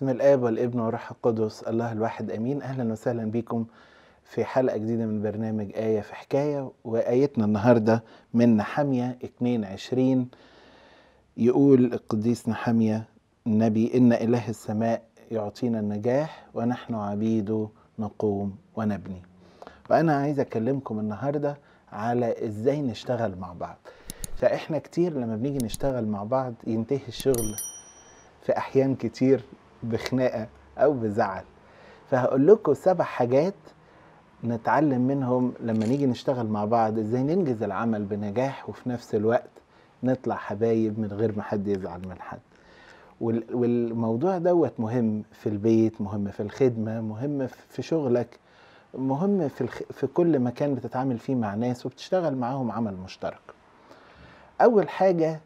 باسم الاب والابن والروح القدس الله الواحد امين اهلا وسهلا بكم في حلقه جديده من برنامج ايه في حكايه وايتنا النهارده من نحاميه 22 يقول القديس نحاميه النبي ان اله السماء يعطينا النجاح ونحن عبيده نقوم ونبني وانا عايز اكلمكم النهارده على ازاي نشتغل مع بعض فاحنا كتير لما بنيجي نشتغل مع بعض ينتهي الشغل في احيان كتير بخناقه او بزعل فهقول لكم سبع حاجات نتعلم منهم لما نيجي نشتغل مع بعض ازاي ننجز العمل بنجاح وفي نفس الوقت نطلع حبايب من غير ما حد يزعل من حد والموضوع دوت مهم في البيت مهم في الخدمة مهم في شغلك مهم في, الخ... في كل مكان بتتعامل فيه مع ناس وبتشتغل معاهم عمل مشترك أول حاجة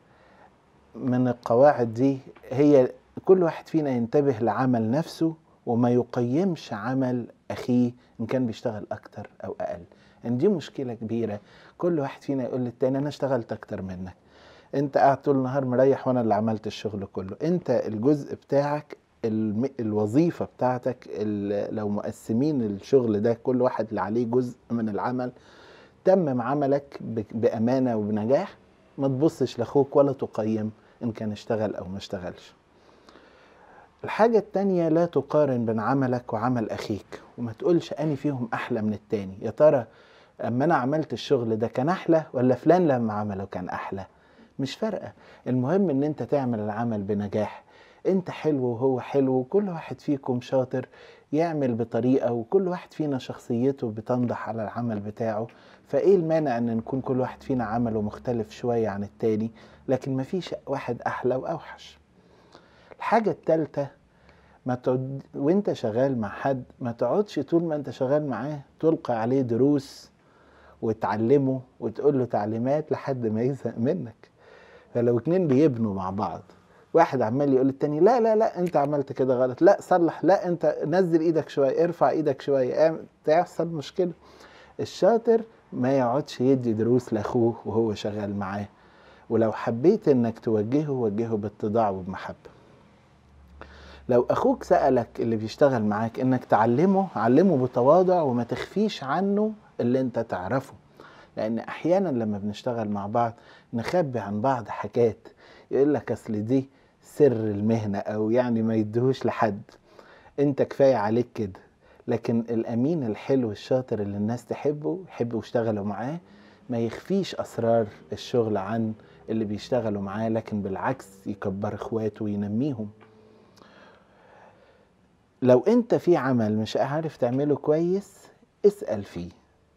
من القواعد دي هي كل واحد فينا ينتبه لعمل نفسه وما يقيمش عمل أخيه إن كان بيشتغل أكتر أو أقل إن يعني دي مشكلة كبيرة كل واحد فينا يقول للتاني أنا اشتغلت أكتر منك أنت قاعد طول النهار مريح وأنا اللي عملت الشغل كله أنت الجزء بتاعك الوظيفة بتاعتك لو مقسمين الشغل ده كل واحد اللي عليه جزء من العمل تمم عملك بأمانة وبنجاح ما تبصش لأخوك ولا تقيم إن كان اشتغل أو ما اشتغلش الحاجة التانية لا تقارن بين عملك وعمل أخيك وما تقولش أني فيهم أحلى من التاني يا ترى أما أنا عملت الشغل ده كان أحلى ولا فلان لما عمله كان أحلى مش فارقة المهم أن أنت تعمل العمل بنجاح أنت حلو وهو حلو وكل واحد فيكم شاطر يعمل بطريقة وكل واحد فينا شخصيته بتنضح على العمل بتاعه فإيه المانع أن نكون كل واحد فينا عمله مختلف شوية عن التاني لكن مفيش واحد أحلى وأوحش الحاجه التالتة ما تقعد وانت شغال مع حد ما تقعدش طول ما انت شغال معاه تلقي عليه دروس وتعلمه وتقول له تعليمات لحد ما يزهق منك فلو اتنين بيبنوا مع بعض واحد عمال يقول للتاني لا لا لا انت عملت كده غلط لا صلح لا انت نزل ايدك شويه ارفع ايدك شويه تحصل مشكله الشاطر ما يقعدش يدي دروس لاخوه وهو شغال معاه ولو حبيت انك توجهه وجهه باتضاع وبمحبه لو اخوك سالك اللي بيشتغل معاك انك تعلمه علمه بتواضع وما تخفيش عنه اللي انت تعرفه لان احيانا لما بنشتغل مع بعض نخبي عن بعض حاجات يقول لك اصل دي سر المهنه او يعني ما يدهوش لحد انت كفايه عليك كده لكن الامين الحلو الشاطر اللي الناس تحبه يحبوا يشتغلوا معاه ما يخفيش اسرار الشغل عن اللي بيشتغلوا معاه لكن بالعكس يكبر اخواته وينميهم لو انت في عمل مش عارف تعمله كويس اسأل فيه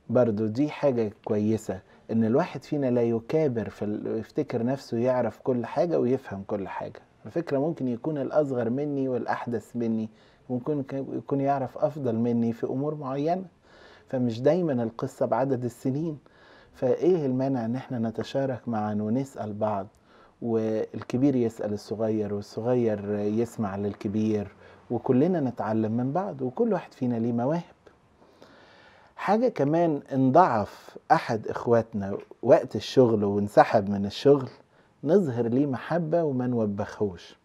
برضو دي حاجة كويسة ان الواحد فينا لا يكابر في يفتكر نفسه يعرف كل حاجة ويفهم كل حاجة فكره ممكن يكون الأصغر مني والأحدث مني ممكن يكون يعرف أفضل مني في أمور معينة فمش دايما القصة بعدد السنين فإيه المانع إن احنا نتشارك معا ونسأل بعض والكبير يسأل الصغير والصغير يسمع للكبير وكلنا نتعلم من بعض وكل واحد فينا ليه مواهب حاجة كمان ان ضعف أحد إخواتنا وقت الشغل وانسحب من الشغل نظهر ليه محبة وما نوبخوش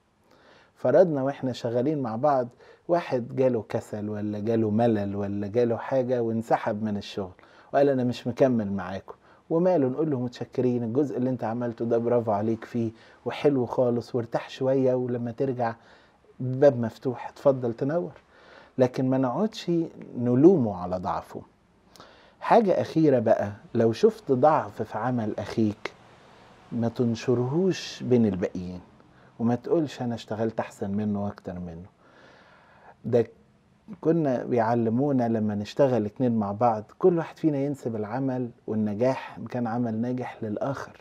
فرضنا واحنا شغالين مع بعض واحد جاله كسل ولا جاله ملل ولا جاله حاجة وانسحب من الشغل وقال أنا مش مكمل معاكم وماله نقول له متشكرين الجزء اللي انت عملته ده برافو عليك فيه وحلو خالص وارتاح شوية ولما ترجع باب مفتوح اتفضل تنور لكن ما نقعدش نلومه على ضعفه حاجة أخيرة بقى لو شفت ضعف في عمل أخيك ما تنشرهوش بين الباقيين وما تقولش أنا اشتغلت أحسن منه وأكتر منه ده كنا بيعلمونا لما نشتغل اتنين مع بعض كل واحد فينا ينسب العمل والنجاح إن كان عمل ناجح للآخر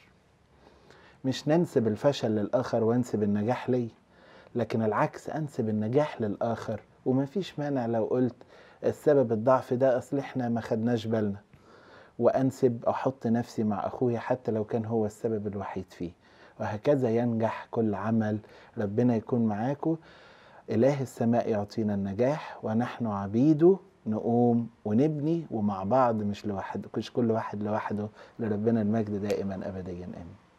مش ننسب الفشل للآخر وانسب النجاح ليه لكن العكس أنسب النجاح للآخر وما فيش مانع لو قلت السبب الضعف ده أصل إحنا ما خدناش بالنا وأنسب أحط نفسي مع أخويا حتى لو كان هو السبب الوحيد فيه وهكذا ينجح كل عمل ربنا يكون معاكم إله السماء يعطينا النجاح ونحن عبيده نقوم ونبني ومع بعض مش لوحد مش كل واحد لوحده لربنا المجد دائما أبديا آمين